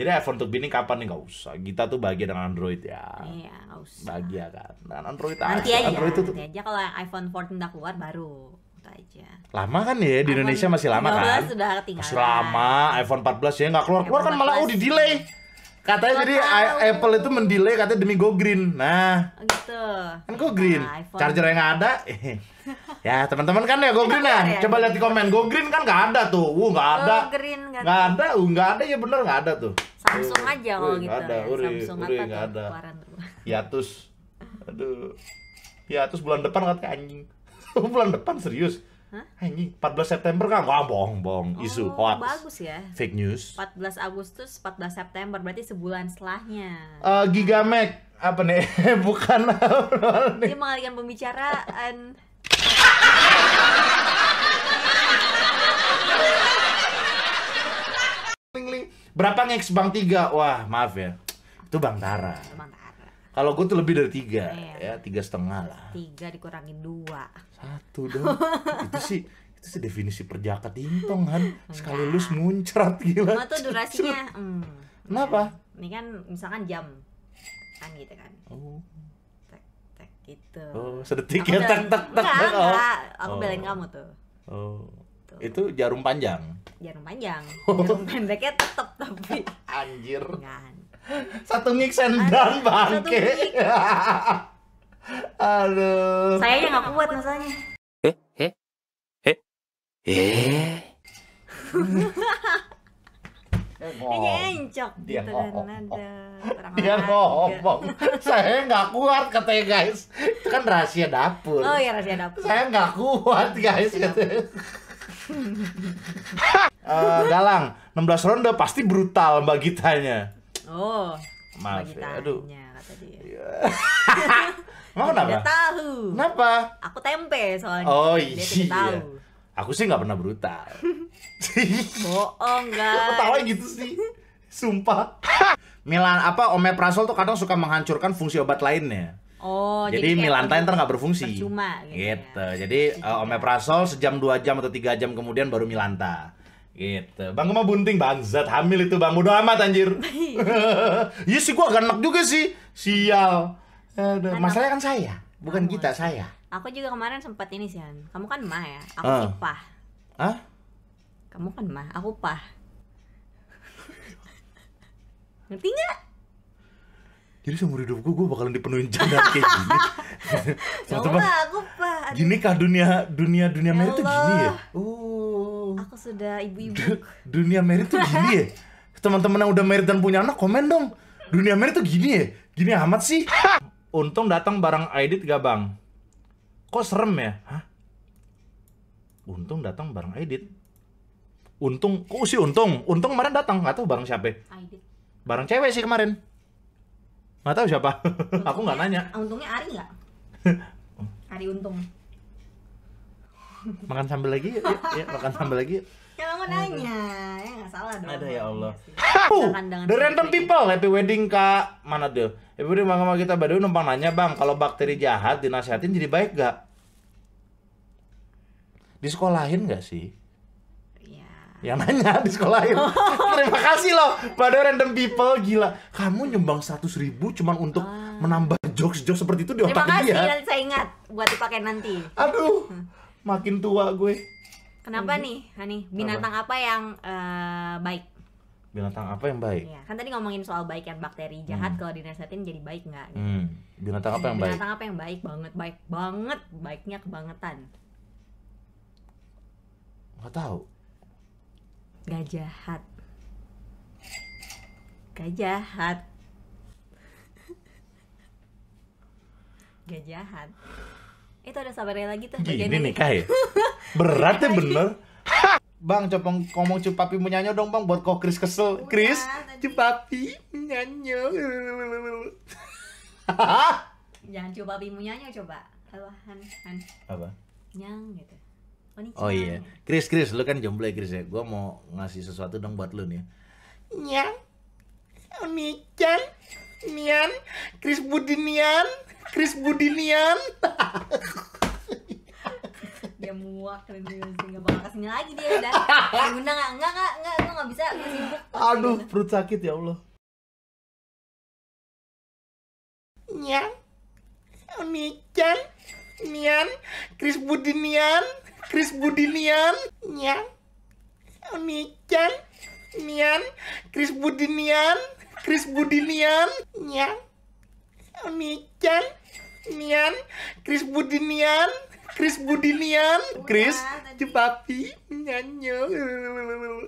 Jadi iPhone untuk bini kapan nih? Gak usah. Kita tuh bahagia dengan Android ya. Iya, gak usah. Bahagia kan. Dengan Android nanti aja. Ya, Android itu nanti aja kalau iPhone 14 udah keluar baru aja. Lama kan ya di iPhone Indonesia masih lama kan? Sudah ketinggalan. Masih lama kan? iPhone 14 ya nggak keluar keluar kan malah oh di delay. Katanya jadi Apple itu mendelay katanya demi go green. Nah. Oh, gitu. Kan go green. Nah, Charger yang ada. Ya teman-teman kan ya go green ya? ya. Coba lihat di komen go green kan nggak ada tuh. Wuh nggak ada. Go green nggak ada. Uh, nggak ada ya bener nggak ada tuh. Samsung uh, aja uh, kalau gitu. Ya. Ada. Uri, Samsung uri, nggak ada. Hiatus. Aduh. Hiatus bulan depan katanya anjing. bulan depan serius. Hah? Anjing, 14 September kan? Wah, bohong, bohong. Oh, Isu hoax. Bagus ya. Fake news. 14 Agustus, 14 September berarti sebulan setelahnya. Uh, eh, Gigamek apa nih? Bukan. Ini mengalihkan pembicaraan. Berapa ngex Bang Tiga? Wah, maaf ya. Itu Bang Tara. Kalau gue tuh lebih dari tiga, iya. ya tiga setengah lah. Tiga dikurangin dua. Satu dong. itu sih itu sih definisi perjaka tintong kan sekali lulus muncrat gila cuma tuh durasinya hmm, kenapa ini kan misalkan jam kan gitu kan oh. tek tek gitu oh sedetik aku ya tek tek tek enggak, enggak. Oh. aku oh. belain kamu tuh oh itu jarum panjang. Jarum panjang. Jarum pendeknya tetep tapi. Anjir. Jangan. Satu mix and bangke. Aduh. Saya yang nggak kuat masanya. he he he eh. Dia eh, eh. eh. encok dia gitu kan, ngomong. kan ada Dia ngomong. Saya nggak kuat katanya guys. Itu kan rahasia dapur. Oh iya rahasia dapur. Saya nggak kuat guys katanya uh, Galang, 16 ronde pasti brutal Mbak Gitanya. Oh. Maaf Mbak ya, Gitanya, ya. Aduh. Kata dia. Iya. Emang kenapa? Tidak tahu. Kenapa? Aku tempe soalnya. Oh iya. Dia tahu. Aku sih nggak pernah brutal. Bohong enggak. Kok ketawa gitu sih? Sumpah. Milan apa Omeprazol tuh kadang suka menghancurkan fungsi obat lainnya. Oh, jadi, jadi Milantine ntar nggak berfungsi. Cuma gitu. Ya. Gitu. Iya, jadi uh, iya, eh, iya. omeprazol sejam dua jam atau tiga jam kemudian baru Milanta. Gitu. Bang gue mau bunting zat hamil itu bang udah amat anjir. Iya sih gua agak enak juga sih. Sial. Aduh. Masalahnya kan saya, bukan Kamu. kita saya. Aku juga kemarin sempat ini sih Kamu kan mah ya. Aku uh. Ah. pah. Hah? Kamu kan mah, aku pah. Ngerti nggak? jadi seumur hidup gue gue bakalan dipenuhin janda kayak gini coba aku pak gini kah dunia dunia dunia ya merit tuh gini ya oh aku sudah ibu-ibu dunia merit tuh gini ya teman-teman yang udah merit dan punya anak komen dong dunia merit tuh gini ya gini amat sih untung datang barang Aidit gak bang kok serem ya hah untung datang barang Aidit untung kok sih untung untung kemarin datang gak tahu barang siapa Aidit barang cewek sih kemarin Nggak tahu siapa. aku nggak nanya. Untungnya Ari nggak? Ari untung. Makan sambal lagi ya, ya, makan sambal lagi ya. mau nanya, ya nggak salah dong. Ada ya Allah. Iya hah. The random people, happy wedding kak. Mana tuh? Happy wedding bang sama kita baru numpang nanya bang, kalau bakteri jahat dinasehatin jadi baik gak? Disekolahin gak sih? Ya nanya di sekolah lain. Terima kasih loh pada random people gila. Kamu nyumbang seratus ribu cuma untuk ah. menambah jokes-jokes seperti itu di otak Terima kasih, dia. saya ingat buat dipakai nanti. Aduh, hmm. makin tua gue. Kenapa hmm. nih, Hani? Binatang apa, apa yang uh, baik? Binatang apa yang baik? Iya, kan tadi ngomongin soal baik yang bakteri hmm. jahat hmm. kalau dinasehatin jadi baik nggak? Gitu. Hmm. Binatang apa yang baik? Binatang apa yang baik banget, baik banget, baiknya kebangetan. Gak tahu gak jahat gak jahat gak jahat itu ada sabarnya lagi tuh gini nih ya berat ya bener Bang, coba ngomong Cupapi menyanyo dong bang buat kok Chris kesel. Udah, Chris, tadi. Cupapi menyanyo. Jangan Cupapi menyanyo coba. Halo, Han, Han. Apa? Nyang gitu nih? Oh iya. Chris, Chris, lu kan jomblo ya Chris ya. Gua mau ngasih sesuatu dong buat lu nih. Nyang. Nican. Nian. Chris Budinian. Chris Budinian. dia muak dan dia nggak bakal kesini lagi dia udah guna nggak nggak nggak nggak gue nggak bisa sibuk aduh perut sakit ya allah Nyang, Nican Nian Chris Budinian Chris Budinian, Nyan Nican, Nian, Chris Budinian, Chris Budinian, Nyan Nican, Nian, Chris Budinian, Chris Budinian, Chris Cepapi, Nyanyo.